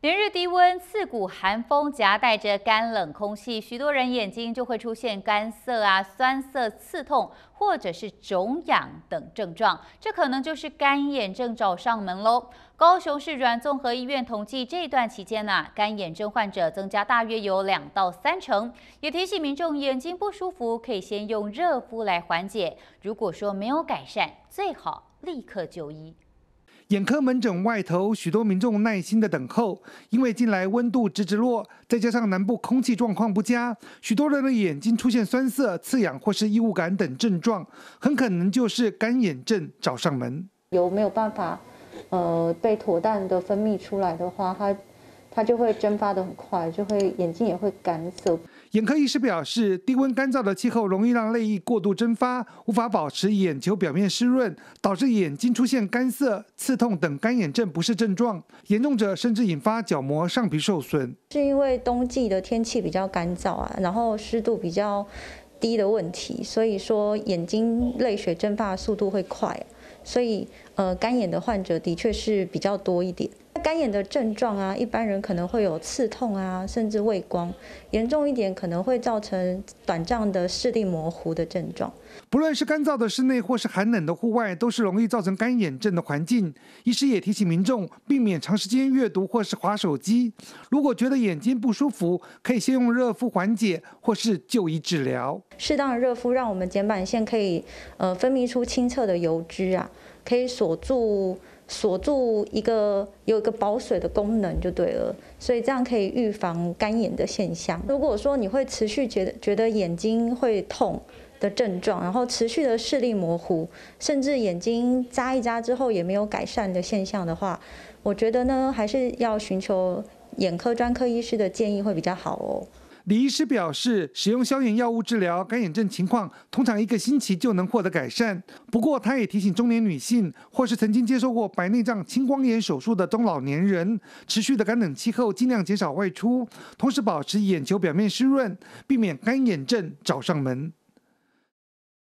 连日低温、刺骨寒风夹带着干冷空气，许多人眼睛就会出现干涩啊、酸涩、刺痛，或者是肿痒等症状，这可能就是干眼症找上门喽。高雄市软综合医院统计，这段期间呢，干眼症患者增加大约有两到三成，也提醒民众眼睛不舒服可以先用热敷来缓解，如果说没有改善，最好立刻就医。眼科门诊外头，许多民众耐心地等候，因为近来温度直直落，再加上南部空气状况不佳，许多人的眼睛出现酸涩、刺痒或是异物感等症状，很可能就是干眼症找上门。有没有办法，呃，被妥当的分泌出来的话，它。它就会蒸发得很快，就会眼睛也会干涩。眼科医师表示，低温干燥的气候容易让泪液过度蒸发，无法保持眼球表面湿润，导致眼睛出现干涩、刺痛等干眼症不适症状。严重者甚至引发角膜上皮受损。是因为冬季的天气比较干燥啊，然后湿度比较低的问题，所以说眼睛泪水蒸发速度会快，所以呃干眼的患者的确是比较多一点。干眼的症状啊，一般人可能会有刺痛啊，甚至畏光，严重一点可能会造成短暂的视力模糊的症状。不论是干燥的室内或是寒冷的户外，都是容易造成干眼症的环境。医师也提醒民众，避免长时间阅读或是划手机。如果觉得眼睛不舒服，可以先用热敷缓解，或是就医治疗。适当的热敷，让我们睑板腺可以呃分泌出清澈的油脂啊，可以锁住。锁住一个有一个保水的功能就对了，所以这样可以预防干眼的现象。如果说你会持续觉得觉得眼睛会痛的症状，然后持续的视力模糊，甚至眼睛眨一眨之后也没有改善的现象的话，我觉得呢还是要寻求眼科专科医师的建议会比较好哦。李医师表示，使用消炎药物治疗干眼症情况，通常一个星期就能获得改善。不过，他也提醒中年女性或是曾经接受过白内障、青光眼手术的中老年人，持续的干冷气候尽量减少外出，同时保持眼球表面湿润，避免干眼症找上门。